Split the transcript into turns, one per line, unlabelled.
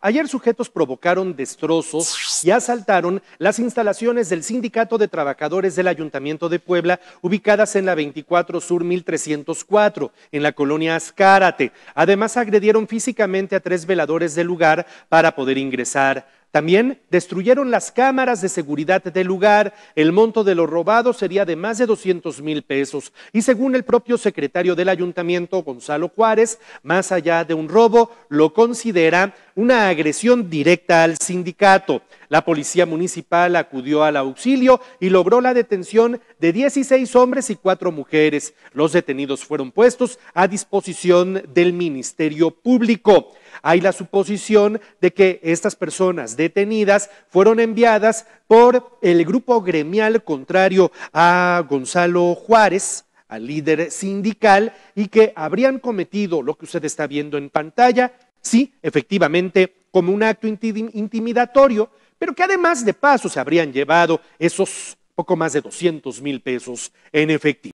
Ayer sujetos provocaron destrozos y asaltaron las instalaciones del Sindicato de Trabajadores del Ayuntamiento de Puebla, ubicadas en la 24 Sur 1304, en la colonia Azcárate. Además, agredieron físicamente a tres veladores del lugar para poder ingresar también destruyeron las cámaras de seguridad del lugar. El monto de lo robado sería de más de 200 mil pesos. Y según el propio secretario del ayuntamiento, Gonzalo Juárez, más allá de un robo, lo considera una agresión directa al sindicato. La policía municipal acudió al auxilio y logró la detención de 16 hombres y 4 mujeres. Los detenidos fueron puestos a disposición del Ministerio Público hay la suposición de que estas personas detenidas fueron enviadas por el grupo gremial contrario a Gonzalo Juárez, al líder sindical, y que habrían cometido lo que usted está viendo en pantalla, sí, efectivamente, como un acto intimidatorio, pero que además de paso se habrían llevado esos poco más de 200 mil pesos en efectivo.